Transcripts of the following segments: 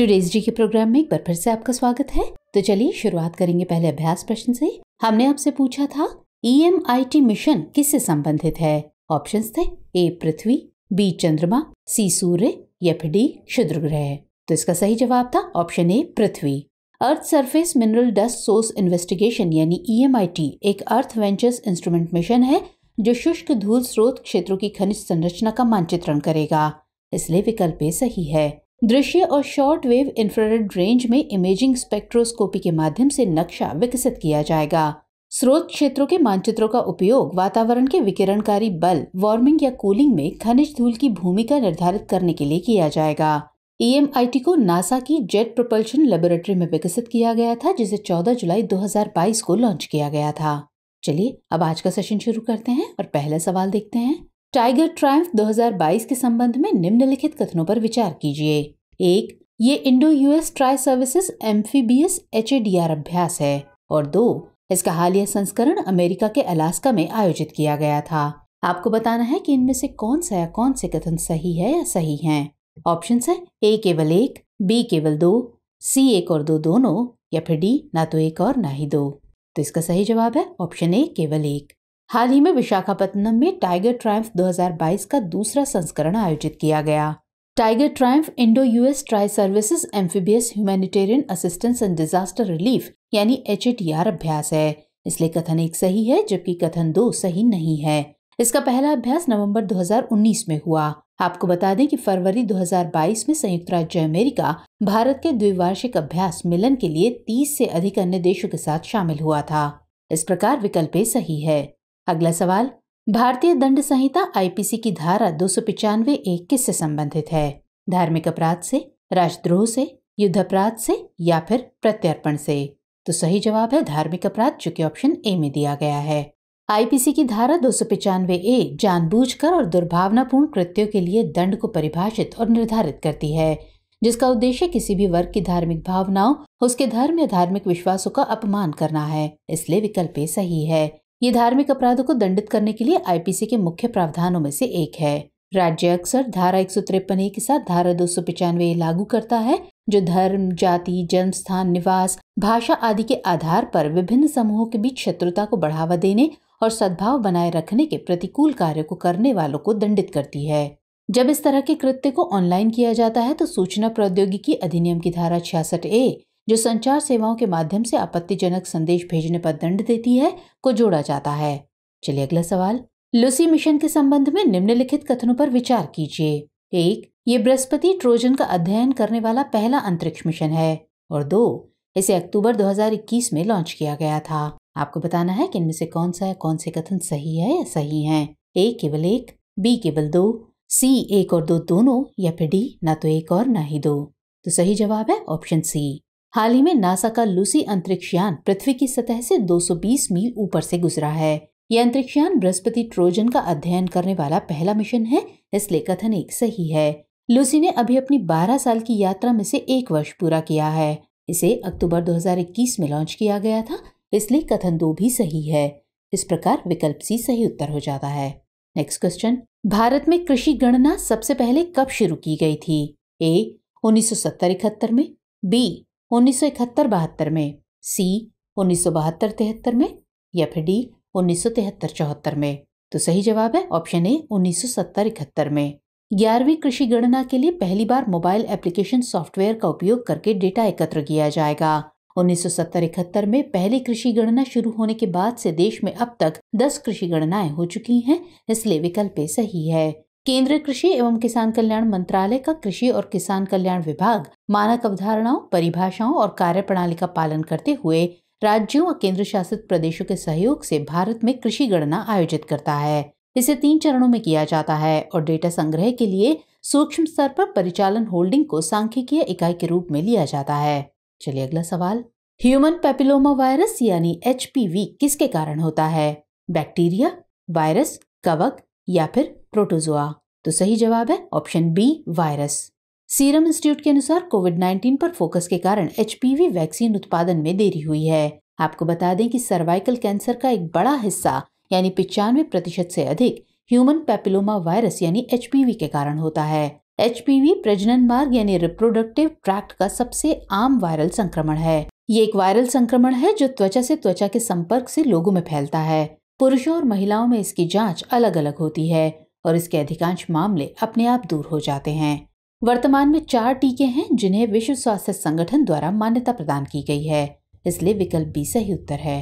today's D के programme में एक बार फिर से आपका स्वागत है तो चलिए शुरुआत करेंगे पहले अभ्यास प्रश्न से हमने आपसे पूछा था ई e मिशन किससे संबंधित है ऑप्शंस थे ए पृथ्वी बी चंद्रमा सी सूर्य या फिर डी क्षुद्र ग्रह तो इसका सही जवाब था ऑप्शन ए पृथ्वी earth surface mineral dust source investigation यानी ई e एक अर्थ वेंचर्स इंस्ट्रूमेंट मिशन है जो शुष्क धूल स्रोत क्षेत्रों की खनिज संरचना का मानचित्रण करेगा इसलिए विकल्प ए सही है दृश्य और शॉर्ट वेव इंफ्रारेड रेंज में इमेजिंग स्पेक्ट्रोस्कोपी के माध्यम से नक्शा विकसित किया जाएगा स्रोत क्षेत्रों के मानचित्रों का उपयोग वातावरण के विकिरणकारी बल वार्मिंग या कूलिंग में खनिज धूल की भूमिका निर्धारित करने के लिए किया जाएगा ई को नासा की जेट प्रोपल्शन लेबोरेटरी में विकसित किया गया था जिसे 14 जुलाई 2022 को लॉन्च किया गया था चलिए अब आज का सेशन शुरू करते हैं और पहला सवाल देखते हैं टाइगर ट्रायम्फ 2022 के संबंध में निम्नलिखित कथनों पर विचार कीजिए एक ये Indo US tri services amphibious H अभ्यास है और दो इसका हालिया संस्करण अमेरिका के अलास्का में आयोजित किया गया था आपको बताना है कि इनमें से कौन सा या कौन से कथन सही है या सही है ऑप्शन है ए केवल एक बी केवल दो सी एक और दो दोनों या फिर डी ना तो एक और ना ही दो तो इसका सही जवाब है ऑप्शन ए केवल एक हाल ही में विशाखापत्तनम में टाइगर ट्राइम्फ 2022 का दूसरा संस्करण आयोजित किया गया Tiger Triumph Indo US tri services amphibious humanitarian assistance and disaster relief यानी एच अभ्यास है इसलिए कथन एक सही है जबकि कथन दो सही नहीं है इसका पहला अभ्यास नवंबर 2019 में हुआ आपको बता दें कि फरवरी 2022 में संयुक्त राज्य अमेरिका भारत के द्विवार्षिक अभ्यास मिलन के लिए 30 से अधिक अन्य देशों के साथ शामिल हुआ था इस प्रकार विकल्प सही है अगला सवाल भारतीय दंड संहिता आईपीसी की धारा दो सौ पिचानवे एक से संबंधित है धार्मिक अपराध से राजद्रोह से युद्ध अपराध से या फिर प्रत्यर्पण से तो सही जवाब है धार्मिक अपराध जो कि ऑप्शन ए में दिया गया है आईपीसी की धारा दो सौ पिचानवे ए जानबूझकर और दुर्भावनापूर्ण कृत्यो के लिए दंड को परिभाषित और निर्धारित करती है जिसका उद्देश्य किसी भी वर्ग की धार्मिक भावनाओं उसके धर्म या धार्मिक विश्वासों का अपमान करना है इसलिए विकल्प ए सही है ये धार्मिक अपराधों को दंडित करने के लिए आईपीसी के मुख्य प्रावधानों में से एक है राज्य अक्सर धारा एक सौ तिरपन ए के साथ धारा दो सौ पिचानवे लागू करता है जो धर्म जाति जन्म स्थान निवास भाषा आदि के आधार पर विभिन्न समूहों के बीच शत्रुता को बढ़ावा देने और सद्भाव बनाए रखने के प्रतिकूल कार्य को करने वालों को दंडित करती है जब इस तरह के कृत्य को ऑनलाइन किया जाता है तो सूचना प्रौद्योगिकी अधिनियम की धारा छियासठ ए जो संचार सेवाओं के माध्यम से आपत्तिजनक संदेश भेजने पर दंड देती है को जोड़ा जाता है चलिए अगला सवाल लुसी मिशन के संबंध में निम्नलिखित कथनों पर विचार कीजिए एक ये बृहस्पति ट्रोजन का अध्ययन करने वाला पहला अंतरिक्ष मिशन है और दो इसे अक्टूबर 2021 में लॉन्च किया गया था आपको बताना है कि इनमें से कौन सा है कौन से कथन सही है या सही है ए केवल एक बी केवल दो सी एक और दो दोनों या फिर डी ना तो एक और ना ही दो तो सही जवाब है ऑप्शन सी हाल ही में नासा का लूसी अंतरिक्ष यान पृथ्वी की सतह से 220 मील ऊपर से गुजरा है यह अंतरिक्ष यान बृहस्पति ट्रोजन का अध्ययन करने वाला पहला मिशन है इसलिए कथन एक सही है लूसी ने अभी अपनी 12 साल की यात्रा में से एक वर्ष पूरा किया है इसे अक्टूबर 2021 में लॉन्च किया गया था इसलिए कथन दो भी सही है इस प्रकार विकल्प सी सही उत्तर हो जाता है नेक्स्ट क्वेश्चन भारत में कृषि गणना सबसे पहले कब शुरू की गई थी ए उन्नीस सौ में बी उन्नीस सौ इकहत्तर बहत्तर में सी उन्नीस सौ बहत्तर तिहत्तर में या फिर डी उन्नीस सौ तिहत्तर चौहत्तर में तो सही जवाब है ऑप्शन ए उन्नीस सौ सत्तर इकहत्तर में ग्यारहवीं कृषि गणना के लिए पहली बार मोबाइल एप्लीकेशन सॉफ्टवेयर का उपयोग करके डेटा एकत्र किया जाएगा उन्नीस सौ सत्तर इकहत्तर में पहली कृषि गणना शुरू होने के बाद से देश में अब तक दस कृषि गणनाएं हो चुकी हैं इसलिए विकल्प सही है केंद्रीय कृषि एवं किसान कल्याण मंत्रालय का कृषि और किसान कल्याण विभाग मानक अवधारणाओं परिभाषाओं और कार्य प्रणाली का पालन करते हुए राज्यों और केंद्र शासित प्रदेशों के सहयोग से भारत में कृषि गणना आयोजित करता है इसे तीन चरणों में किया जाता है और डेटा संग्रह के लिए सूक्ष्म स्तर पर परिचालन होल्डिंग को सांख्यिकीय इकाई के रूप में लिया जाता है चलिए अगला सवाल ह्यूमन पेपिलोमा वायरस यानी एच किसके कारण होता है बैक्टीरिया वायरस कवक या फिर प्रोटोजोआ तो सही जवाब है option B virus serum institute के अनुसार कोविड 19 पर फोकस के कारण एच वैक्सीन उत्पादन में देरी हुई है आपको बता दें कि सर्वाइकल कैंसर का एक बड़ा हिस्सा यानी पिचानवे प्रतिशत से अधिक ह्यूमन पैपिलोमा वायरस यानी एच के कारण होता है एच प्रजनन मार्ग यानी रिप्रोडक्टिव ट्रैक्ट का सबसे आम वायरल संक्रमण है ये एक वायरल संक्रमण है जो त्वचा से त्वचा के संपर्क से लोगों में फैलता है पुरुषों और महिलाओं में इसकी जांच अलग अलग होती है और इसके अधिकांश मामले अपने आप दूर हो जाते हैं वर्तमान में चार टीके हैं जिन्हें विश्व स्वास्थ्य संगठन द्वारा मान्यता प्रदान की गई है इसलिए विकल्प बी सही उत्तर है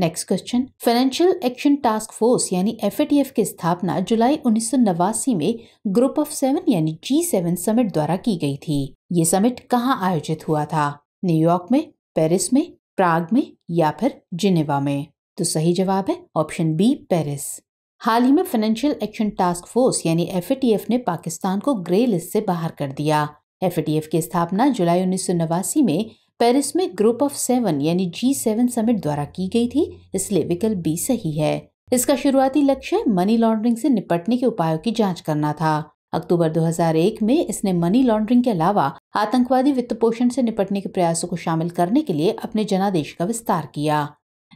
next question financial action task force यानी एफ की स्थापना जुलाई उन्नीस में ग्रुप ऑफ सेवन यानी जी सेवन समिट द्वारा की गई थी ये समिट कहाँ आयोजित हुआ था न्यूयॉर्क में पेरिस में प्राग में या फिर जिनेवा में तो सही जवाब है ऑप्शन बी पेरिस हाल ही में फाइनेंशियल एक्शन टास्क फोर्स यानी एफएटीएफ ने पाकिस्तान को ग्रे लिस्ट से बाहर कर दिया एफ की स्थापना जुलाई उन्नीस में पेरिस में ग्रुप ऑफ सेवन यानी जी सेवन समिट द्वारा की गई थी इसलिए विकल्प बी सही है इसका शुरुआती लक्ष्य मनी लॉन्ड्रिंग से निपटने के उपायों की जांच करना था अक्टूबर 2001 में इसने मनी लॉन्ड्रिंग के अलावा आतंकवादी वित्त पोषण से निपटने के प्रयासों को शामिल करने के लिए अपने जनादेश का विस्तार किया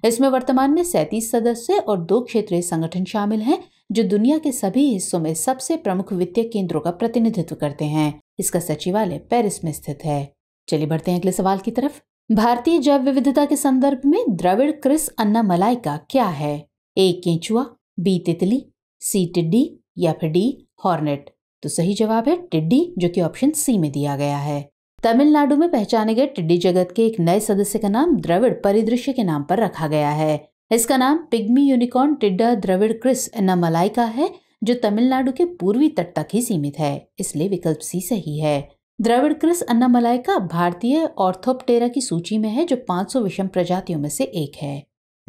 इसमें वर्तमान में सैंतीस सदस्य और दो क्षेत्रीय संगठन शामिल हैं जो दुनिया के सभी हिस्सों में सबसे प्रमुख वित्तीय केंद्रों का प्रतिनिधित्व करते हैं इसका सचिवालय पेरिस में स्थित है चलिए बढ़ते हैं अगले सवाल की तरफ भारतीय जैव विविधता के संदर्भ में द्रविड़ क्रिस अन्ना मलाई का क्या है ए केंचुआ बी तितली सी टिड्डी या फिर डी हॉर्नेट तो सही जवाब है टिड्डी जो कि ऑप्शन सी में दिया गया है तमिलनाडु में पहचाने गए टिड्डी जगत के एक नए सदस्य का नाम द्रविड़ परिदृश्य के नाम पर रखा गया है इसका नाम पिग्मी यूनिकॉर्न टिड्डा द्रविड़ क्रिस नमलाई का है जो तमिलनाडु के पूर्वी तट तक ही सीमित है इसलिए विकल्प सी सही है द्रविड़ क्रिस अन्नामलाई का भारतीय ऑर्थोप्टेरा की सूची में है जो 500 विषम प्रजातियों में से एक है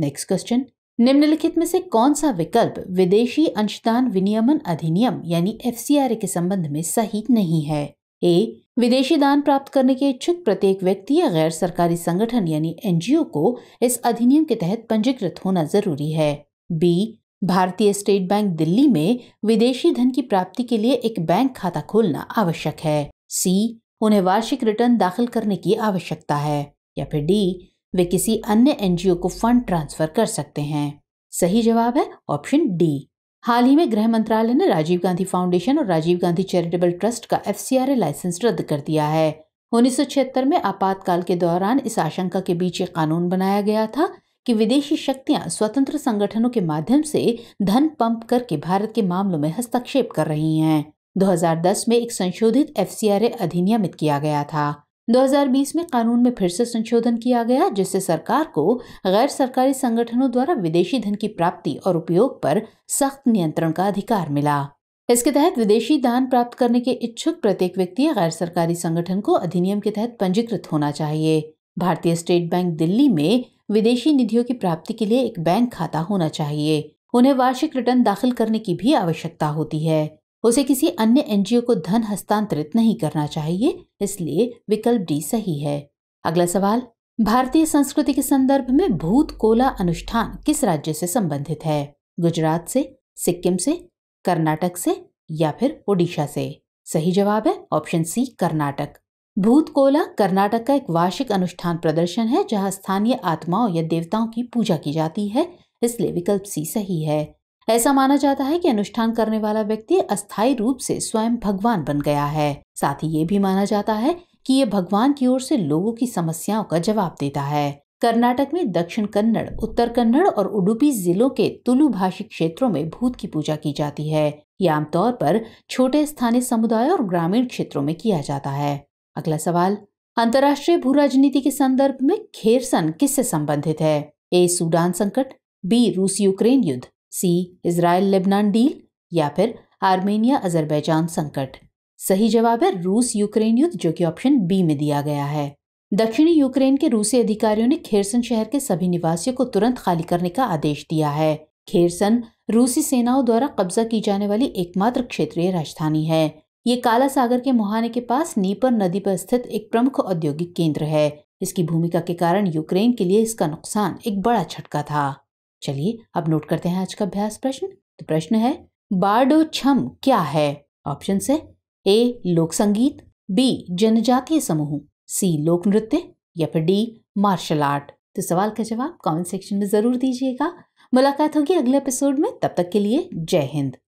नेक्स्ट क्वेश्चन निम्नलिखित में से कौन सा विकल्प विदेशी अंशदान विनियमन अधिनियम यानी एफ के संबंध में सही नहीं है ए विदेशी दान प्राप्त करने के इच्छुक प्रत्येक व्यक्ति या गैर सरकारी संगठन यानी एनजीओ को इस अधिनियम के तहत पंजीकृत होना जरूरी है बी भारतीय स्टेट बैंक दिल्ली में विदेशी धन की प्राप्ति के लिए एक बैंक खाता खोलना आवश्यक है सी उन्हें वार्षिक रिटर्न दाखिल करने की आवश्यकता है या फिर डी वे किसी अन्य एनजीओ को फंड ट्रांसफर कर सकते हैं सही जवाब है ऑप्शन डी हाल ही में गृह मंत्रालय ने राजीव गांधी फाउंडेशन और राजीव गांधी चैरिटेबल ट्रस्ट का एफ लाइसेंस रद्द कर दिया है उन्नीस में आपातकाल के दौरान इस आशंका के बीच एक कानून बनाया गया था कि विदेशी शक्तियां स्वतंत्र संगठनों के माध्यम से धन पंप करके भारत के मामलों में हस्तक्षेप कर रही हैं 2010 में एक संशोधित एफ अधिनियमित किया गया था 2020 में कानून में फिर से संशोधन किया गया जिससे सरकार को गैर सरकारी संगठनों द्वारा विदेशी धन की प्राप्ति और उपयोग पर सख्त नियंत्रण का अधिकार मिला इसके तहत विदेशी दान प्राप्त करने के इच्छुक प्रत्येक व्यक्ति गैर सरकारी संगठन को अधिनियम के तहत पंजीकृत होना चाहिए भारतीय स्टेट बैंक दिल्ली में विदेशी निधियों की प्राप्ति के लिए एक बैंक खाता होना चाहिए उन्हें वार्षिक रिटर्न दाखिल करने की भी आवश्यकता होती है उसे किसी अन्य एनजीओ को धन हस्तांतरित नहीं करना चाहिए इसलिए विकल्प डी सही है अगला सवाल भारतीय संस्कृति के संदर्भ में भूत कोला अनुष्ठान किस राज्य से संबंधित है गुजरात से सिक्किम से कर्नाटक से या फिर ओडिशा से सही जवाब है ऑप्शन सी कर्नाटक भूत कोला कर्नाटक का एक वार्षिक अनुष्ठान प्रदर्शन है जहां स्थानीय आत्माओं या देवताओं की पूजा की जाती है इसलिए विकल्प सी सही है ऐसा माना जाता है कि अनुष्ठान करने वाला व्यक्ति अस्थायी रूप से स्वयं भगवान बन गया है साथ ही ये भी माना जाता है कि ये भगवान की ओर से लोगों की समस्याओं का जवाब देता है कर्नाटक में दक्षिण कन्नड़ उत्तर कन्नड़ और उडुपी जिलों के तुलु भाषी क्षेत्रों में भूत की पूजा की जाती है ये आमतौर पर छोटे स्थानीय समुदाय और ग्रामीण क्षेत्रों में किया जाता है अगला सवाल अंतर्राष्ट्रीय भू राजनीति के संदर्भ में खेरसन किससे संबंधित है ए सूडान संकट बी रूस यूक्रेन युद्ध सी इसराइल लेबनान डील या फिर आर्मेनिया अजरबैजान संकट सही जवाब है रूस यूक्रेन युद्ध जो कि ऑप्शन बी में दिया गया है दक्षिणी यूक्रेन के रूसी अधिकारियों ने खेरसन शहर के सभी निवासियों को तुरंत खाली करने का आदेश दिया है खेरसन रूसी सेनाओं द्वारा कब्जा की जाने वाली एकमात्र क्षेत्रीय राजधानी है ये काला सागर के मुहाने के पास नीपर नदी पर स्थित एक प्रमुख औद्योगिक केंद्र है इसकी भूमिका के कारण यूक्रेन के लिए इसका नुकसान एक बड़ा झटका था चलिए अब नोट करते हैं आज का अभ्यास प्रश्न तो प्रश्न है बारडो छम क्या है ऑप्शन है ए लोक संगीत बी जनजातीय समूह सी लोक नृत्य या फिर डी मार्शल आर्ट तो सवाल का जवाब कमेंट सेक्शन में जरूर दीजिएगा मुलाकात होगी अगले एपिसोड में तब तक के लिए जय हिंद